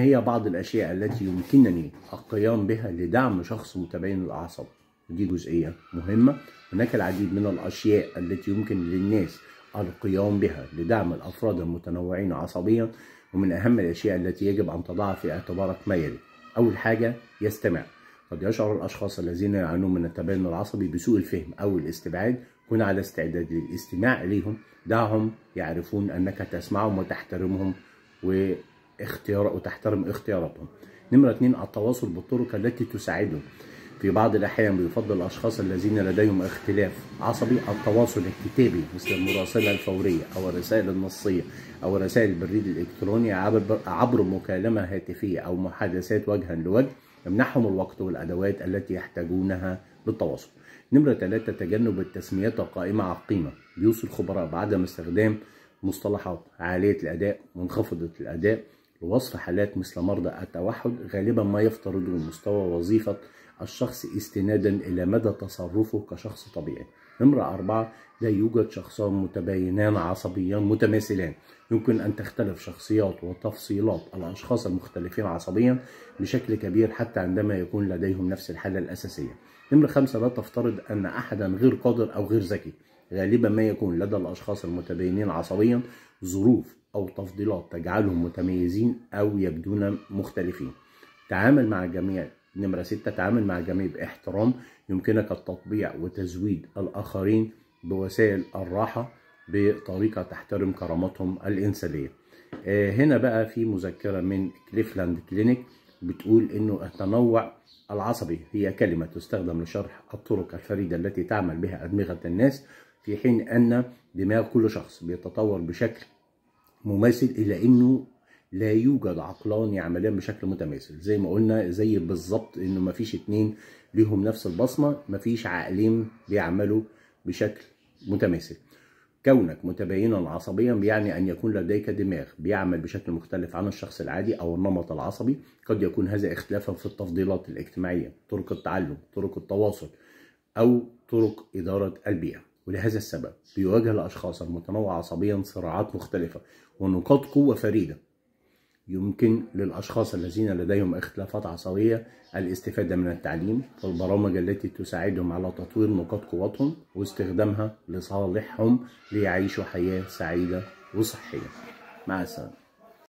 هي بعض الأشياء التي يمكنني القيام بها لدعم شخص متباين الأعصاب دي جزئية مهمة هناك العديد من الأشياء التي يمكن للناس القيام بها لدعم الأفراد المتنوعين عصبيا ومن أهم الأشياء التي يجب أن تضعها في اعتبارك ما يلي أول حاجة يستمع قد يشعر الأشخاص الذين يعانون من التباين العصبي بسوء الفهم أو الاستبعاد كن على استعداد للاستماع إليهم دعهم يعرفون أنك تسمعهم وتحترمهم و اختيار وتحترم اختياراتهم نمرة اثنين التواصل بالطرق التي تساعدهم في بعض الأحيان بيفضل الأشخاص الذين لديهم اختلاف عصبي التواصل الكتابي مثل المراسلة الفورية أو الرسائل النصية أو رسائل البريد الإلكتروني عبر, عبر مكالمة هاتفية أو محادثات وجها لوجه يمنحهم الوقت والأدوات التي يحتاجونها للتواصل. نمرة ثلاثة تجنب التسميات القائمة على القيمة بيوصي الخبراء بعدم استخدام مصطلحات عالية الأداء منخفضة الأداء لوصف حالات مثل مرضى التوحد غالبا ما يفترضون مستوى وظيفة الشخص استنادا إلى مدى تصرفه كشخص طبيعي نمرة أربعة لا يوجد شخصان متباينان عصبيان متماثلان يمكن أن تختلف شخصيات وتفصيلات الأشخاص المختلفين عصبيا بشكل كبير حتى عندما يكون لديهم نفس الحالة الأساسية نمرة خمسة لا تفترض أن أحدا غير قادر أو غير ذكي غالبا ما يكون لدى الأشخاص المتباينين عصبيا ظروف أو تفضيلات تجعلهم متميزين أو يبدون مختلفين تعامل مع الجميع نمرة ستة تعامل مع الجميع باحترام يمكنك التطبيع وتزويد الآخرين بوسائل الراحة بطريقة تحترم كرامتهم الإنسانية آه، هنا بقى في مذكرة من كليفلاند كلينيك بتقول انه التنوع العصبي هي كلمة تستخدم لشرح الطرق الفريدة التي تعمل بها أدمغة الناس في حين أن دماغ كل شخص بيتطور بشكل مماثل الى انه لا يوجد عقلان يعملان بشكل متماثل زي ما قلنا زي بالظبط انه مفيش اتنين ليهم نفس البصمه مفيش عقلين بيعملوا بشكل متماثل كونك متباينا عصبيا بيعني ان يكون لديك دماغ بيعمل بشكل مختلف عن الشخص العادي او النمط العصبي قد يكون هذا اختلافا في التفضيلات الاجتماعيه طرق التعلم طرق التواصل او طرق اداره البيئه ولهذا السبب بيواجه الأشخاص المتنوع عصبيا صراعات مختلفة ونقاط قوة فريدة يمكن للأشخاص الذين لديهم اختلافات عصبية الاستفادة من التعليم والبرامج التي تساعدهم على تطوير نقاط قوتهم واستخدامها لصالحهم ليعيشوا حياة سعيدة وصحية مع السلامة